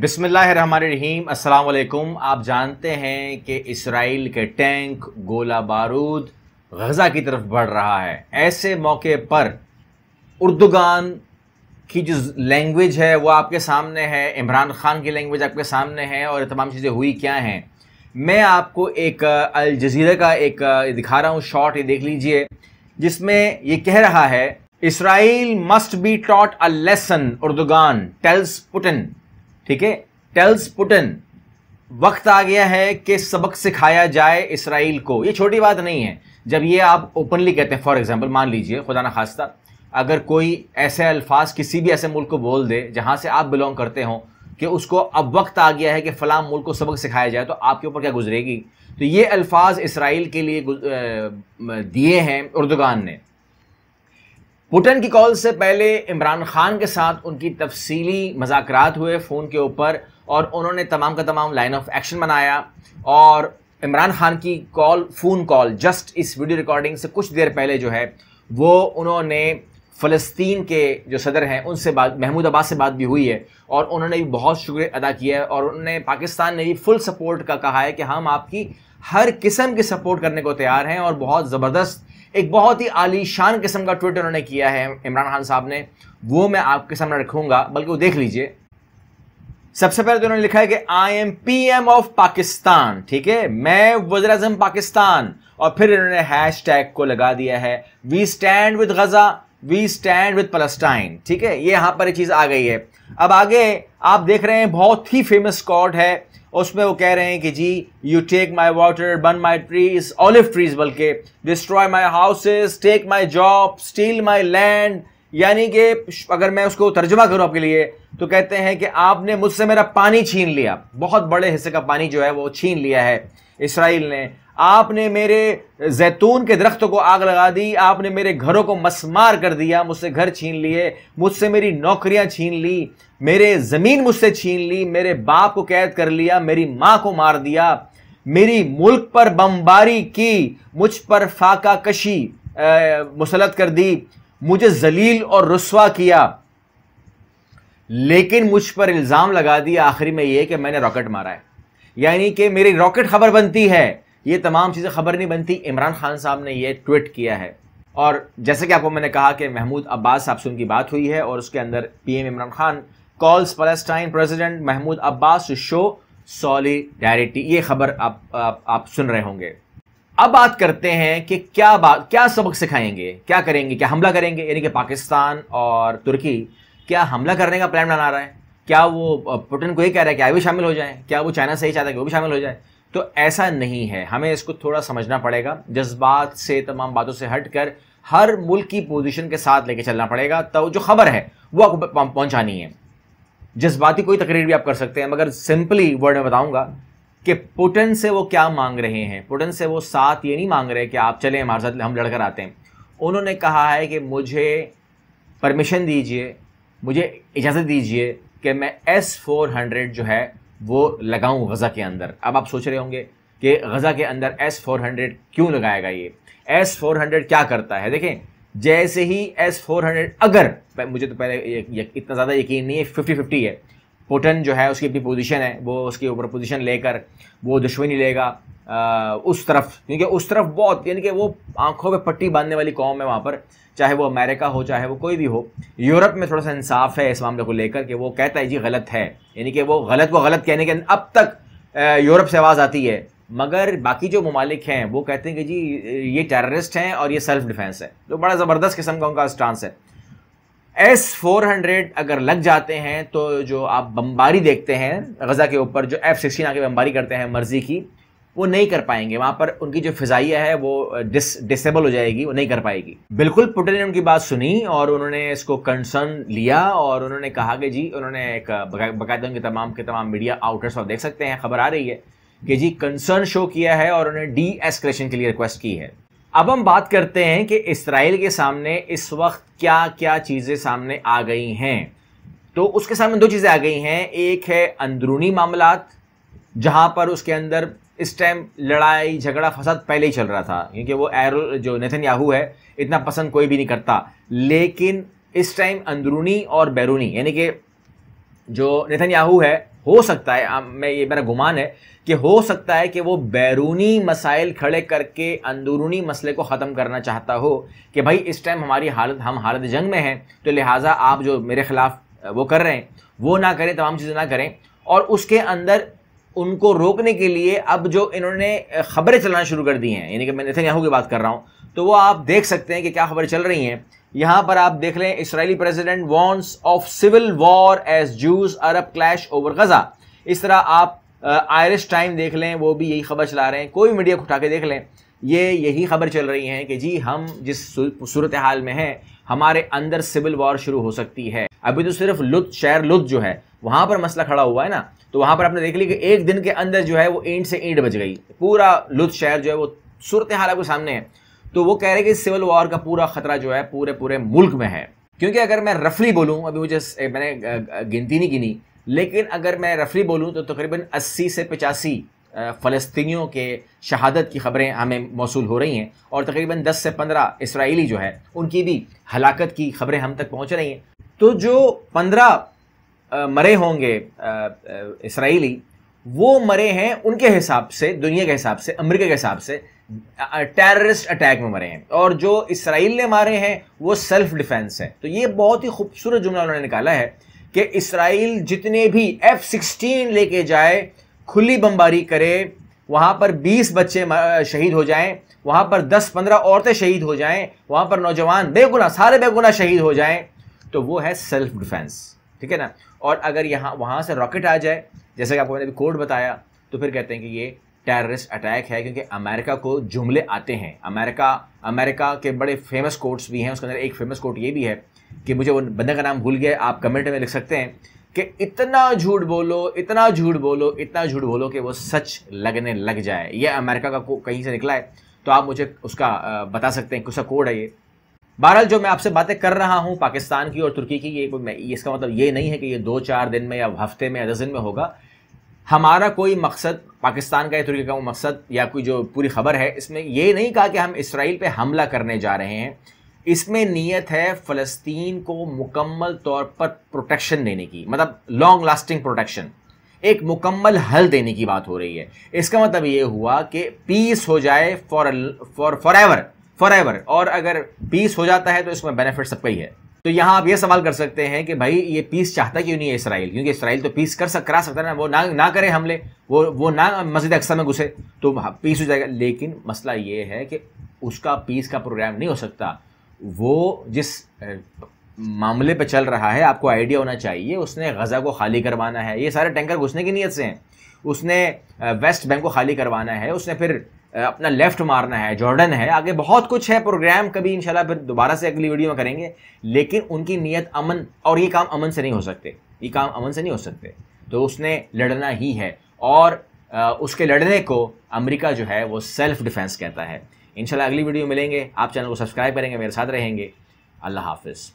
बिसमीम अल्लाम आप जानते हैं कि इसराइल के टैंक गोला बारूद गज़ा की तरफ बढ़ रहा है ऐसे मौके पर उर्दुगान की जो लैंग्वेज है वो आपके सामने है इमरान ख़ान की लैंग्वेज आपके सामने है और तमाम चीज़ें हुई क्या हैं मैं आपको एक अल जजीरा का एक दिखा रहा हूँ शॉट ये देख लीजिए जिसमें ये कह रहा है Israel must be taught a lesson Erdogan tells Putin ठीक है टेल्स पुटन वक्त आ गया है कि सबक सिखाया जाए इसराइल को ये छोटी बात नहीं है जब ये आप ओपनली कहते हैं फॉर एग्जांपल मान लीजिए खुदा ना खास्ता अगर कोई ऐसे अल्फाज किसी भी ऐसे मुल्क को बोल दे जहाँ से आप बिलोंग करते हों कि उसको अब वक्त आ गया है कि फ़लाम मुल्क को सबक सिखाया जाए तो आपके ऊपर क्या गुजरेगी तो ये अल्फाज इसराइल के लिए दिए हैं उर्दगान ने पुटन की कॉल से पहले इमरान खान के साथ उनकी तफसीली मजाक हुए फ़ोन के ऊपर और उन्होंने तमाम का तमाम लाइन ऑफ एक्शन बनाया और इमरान खान की कॉल फ़ोन कॉल जस्ट इस वीडियो रिकॉर्डिंग से कुछ देर पहले जो है वो उन्होंने फ़लस्तीन के जो सदर हैं उनसे बात महमूद अब्बास से बात भी हुई है और उन्होंने भी बहुत शुक्रिया अदा किया है और उन्होंने पाकिस्तान ने भी फुल सपोर्ट का कहा है कि हम आपकी हर किस्म की सपोर्ट करने को तैयार हैं और बहुत ज़बरदस्त एक बहुत ही आलीशान किस्म का ट्वीट उन्होंने किया है इमरान खान साहब ने वो मैं आपके सामने रखूंगा बल्कि वो देख लीजिए सबसे पहले तो उन्होंने लिखा है कि I am PM of Pakistan ठीक है मैं वजर अजम पाकिस्तान और फिर इन्होंने हैश टैग को लगा दिया है we stand with Gaza we stand with Palestine ठीक है ये यहां पर चीज आ गई है अब आगे आप देख रहे हैं बहुत ही फेमस स्कॉट है उसमें वो कह रहे हैं कि जी you take my water burn my trees olive trees बल्कि destroy my houses take my job steal my land यानी कि अगर मैं उसको तर्जमा करूं आपके लिए तो कहते हैं कि आपने मुझसे मेरा पानी छीन लिया बहुत बड़े हिस्से का पानी जो है वो छीन लिया है इसराइल ने आपने मेरे जैतून के दरख्त को आग लगा दी आपने मेरे घरों को मसमार कर दिया मुझसे घर छीन लिए मुझसे मेरी नौकरियां छीन ली मेरे ज़मीन मुझसे छीन ली मेरे बाप को कैद कर लिया मेरी माँ को मार दिया मेरी मुल्क पर बमबारी की मुझ पर फाका कशी मुसलत कर दी मुझे जलील और रसवा किया लेकिन मुझ पर इल्ज़ाम लगा दिया आखिरी में ये कि मैंने रॉकेट मारा है यानी कि मेरी रॉकेट खबर बनती है ये तमाम चीज़ें खबर नहीं बनती इमरान खान साहब ने यह ट्वीट किया है और जैसे कि आपको मैंने कहा कि महमूद अब्बास साहब से उनकी बात हुई है और उसके अंदर PM Imran Khan calls Palestine president Mahmoud Abbas show solidarity ये खबर आप, आप आप सुन रहे होंगे अब बात करते हैं कि क्या बात क्या सबक सिखाएंगे क्या करेंगे क्या हमला करेंगे यानी कि पाकिस्तान और तुर्की क्या हमला करने का प्लान बना रहा है क्या वो पुटिन को ही कह रहा है कि आई भी शामिल हो जाए क्या वो चाइना से ही चाहता है कि वो भी शामिल हो जाए तो ऐसा नहीं है हमें इसको थोड़ा समझना पड़ेगा जज्बात से तमाम बातों से हट कर हर मुल्क की पोजीशन के साथ लेके चलना पड़ेगा तो जो खबर है वो आपको पहुंचानी है जज्बाती कोई तकरीर भी आप कर सकते हैं मगर सिंपली वर्ड में बताऊंगा कि पुटन से वो क्या मांग रहे हैं पुटन से वो साथ ये नहीं मांग रहे कि आप चले हमारे साथ हम लड़कर आते हैं उन्होंने कहा है कि मुझे परमिशन दीजिए मुझे इजाज़त दीजिए कि मैं एस फोर हंड्रेड जो है वो लगाऊं गज़ा के अंदर अब आप सोच रहे होंगे कि गज़ा के अंदर एस फोर हंड्रेड क्यों लगाएगा ये एस फोर हंड्रेड क्या करता है देखें जैसे ही एस फोर हंड्रेड अगर मुझे तो पहले इतना ज़्यादा यकीन नहीं है फिफ्टी फिफ्टी है पुटन जो है उसकी अपनी पोजीशन है वो उसके ऊपर पोजीशन लेकर वो दुश्मनी लेगा उस तरफ क्योंकि उस तरफ बहुत यानी कि वो आंखों पे पट्टी बांधने वाली कौम है वहाँ पर चाहे वो अमेरिका हो चाहे वो कोई भी हो यूरोप में थोड़ा सा इंसाफ है इस मामले को लेकर कि वो कहता है जी गलत है यानी कि वो गलत को गलत कहने के अब तक यूरोप से आवाज़ आती है मगर बाकी जो ममालिक हैं वो कहते हैं कि जी ये टेररिस्ट हैं और ये सेल्फ डिफेंस है जो तो बड़ा ज़बरदस्त किस्म का उनका स्टांस है एस फोर हंड्रेड अगर लग जाते हैं तो जो आप बम्बारी देखते हैं गज़ा के ऊपर जो एफ सिक्सटीन आके बम्बारी करते हैं मर्ज़ी की वो नहीं कर पाएंगे वहाँ पर उनकी जो फिजाइया है वो डिस डिसेबल हो जाएगी वो नहीं कर पाएगी बिल्कुल पुटिन ने उनकी बात सुनी और उन्होंने इसको कंसर्न लिया और उन्होंने कहा कि जी उन्होंने एक बाकायदा उनके तमाम के तमाम मीडिया आउटलेट्स और देख सकते हैं खबर आ रही है कि जी कंसर्न शो किया है और उन्होंने डी एस्क्रेशन के लिए रिक्वेस्ट की है अब हम बात करते हैं कि इसराइल के सामने इस वक्त क्या क्या चीज़ें सामने आ गई हैं तो उसके सामने दो चीज़ें आ गई हैं एक है अंदरूनी मामला जहाँ पर उसके अंदर इस टाइम लड़ाई झगड़ा फसाद पहले ही चल रहा था क्योंकि वो एरो जो नितिन याहू है इतना पसंद कोई भी नहीं करता लेकिन इस टाइम अंदरूनी और बैरूनी यानी कि जो नितिन याहू है हो सकता है आ, मैं ये मेरा गुमान है कि हो सकता है कि वो बैरूनी मसाइल खड़े करके अंदरूनी मसले को ख़त्म करना चाहता हो कि भाई इस टाइम हमारी हालत हम हालत जंग में हैं तो लिहाजा आप जो मेरे ख़िलाफ़ वो कर रहे हैं वो ना करें तमाम चीज़ें ना करें और उसके अंदर उनको रोकने के लिए अब जो इन्होंने खबरें चलाना शुरू कर दी हैं यानी कि मैं नितिन याहू की बात कर रहा हूँ तो वो आप देख सकते हैं कि क्या खबरें चल रही हैं यहां पर आप देख लें Israeli president warns of civil war as Jews Arab clash over Gaza इस तरह आप आयरिश टाइम देख लें वो भी यही खबर चला रहे हैं कोई मीडिया को उठा के देख लें ये यही खबर चल रही है कि जी हम जिस सूरत हाल में हैं हमारे अंदर सिविल वॉर शुरू हो सकती है अभी तो सिर्फ लुत शहर लुत जो है वहाँ पर मसला खड़ा हुआ है ना तो वहाँ पर आपने देख लिया कि एक दिन के अंदर जो है वो ईंट से ईंट बच गई पूरा लुत शहर जो है वो सूरत हाल आपके सामने है तो वो कह रहे हैं कि सिविल वॉर का पूरा खतरा जो है पूरे पूरे मुल्क में है क्योंकि अगर मैं रफली बोलूँ अभी मुझे मैंने गिनती नहीं गिनी लेकिन अगर मैं रफली बोलूँ तो तकरीबन अस्सी से पचासी फ़लस्तियों के शहादत की खबरें हमें मौसू हो रही हैं और तकरीबन 10 से 15 इसराइली जो है उनकी भी हलाकत की खबरें हम तक पहुंच रही हैं तो जो 15 मरे होंगे इसराइली वो मरे हैं उनके हिसाब से दुनिया के हिसाब से अमेरिका के हिसाब से टेररिस्ट अटैक में मरे हैं और जो इसराइल ने मारे हैं वो सेल्फ डिफेंस है तो ये बहुत ही खूबसूरत जुमला उन्होंने निकाला है कि इसराइल जितने भी एफ सिक्सटीन लेके जाए खुली बमबारी करे वहाँ पर 20 बच्चे शहीद हो जाएं वहाँ पर 10-15 औरतें शहीद हो जाएं वहाँ पर नौजवान बेगुना सारे बेगुना शहीद हो जाएं तो वो है सेल्फ डिफेंस ठीक है ना और अगर यहाँ वहाँ से रॉकेट आ जाए जैसे कि आपको मैंने अभी कोर्ट बताया तो फिर कहते हैं कि ये टेररिस्ट अटैक है क्योंकि अमेरिका को जुमले आते हैं अमेरिका अमेरिका के बड़े फेमस कोर्ट्स भी हैं उसके अंदर एक फेमस कोर्ट ये भी है कि मुझे वो बंदे का नाम भूल गया आप कमेंट में लिख सकते हैं कि इतना झूठ बोलो इतना झूठ बोलो इतना झूठ बोलो कि वो सच लगने लग जाए ये अमेरिका का कहीं से निकला है तो आप मुझे उसका बता सकते हैं कुछ कोड है ये बहरहाल जो मैं आपसे बातें कर रहा हूँ पाकिस्तान की और तुर्की की ये इसका मतलब ये नहीं है कि ये दो चार दिन में या हफ्ते में या दस दिन में होगा हमारा कोई मकसद पाकिस्तान का या तुर्की का वो मकसद या कोई जो पूरी खबर है इसमें ये नहीं कहा कि हम इसराइल पे हमला करने जा रहे हैं इसमें नीयत है फ़लस्तीन को मुकम्मल तौर पर प्रोटेक्शन देने की मतलब लॉन्ग लास्टिंग प्रोटेक्शन एक मुकम्मल हल देने की बात हो रही है इसका मतलब ये हुआ कि पीस हो जाए for for for ever for ever और अगर पीस हो जाता है तो इसमें बेनिफिट सबका ही है तो यहाँ आप ये सवाल कर सकते हैं कि भाई ये पीस चाहता क्यों नहीं है इसराइल क्योंकि इसराइल तो पीस कर सक करा सकता है ना वो ना ना करे हमले वो वो ना मस्जिद अक्सर में घुसे तो पीस हो जाएगा लेकिन मसला ये है कि उसका पीस का प्रोग्राम नहीं हो सकता वो जिस मामले पर चल रहा है आपको आइडिया होना चाहिए उसने गज़ा को खाली करवाना है ये सारे टैंकर घुसने की नीयत से हैं उसने वेस्ट बैंक को खाली करवाना है उसने फिर अपना लेफ्ट मारना है जॉर्डन है आगे बहुत कुछ है प्रोग्राम कभी इंशाल्लाह फिर दोबारा से अगली वीडियो में करेंगे लेकिन उनकी नीयत अमन और ये काम अमन से नहीं हो सकते ये काम अमन से नहीं हो सकते तो उसने लड़ना ही है और उसके लड़ने को अमेरिका जो है वो सेल्फ डिफेंस कहता है इंशाल्लाह अगली वीडियो मिलेंगे आप चैनल को सब्सक्राइब करेंगे मेरे साथ रहेंगे अल्लाह हाफिज़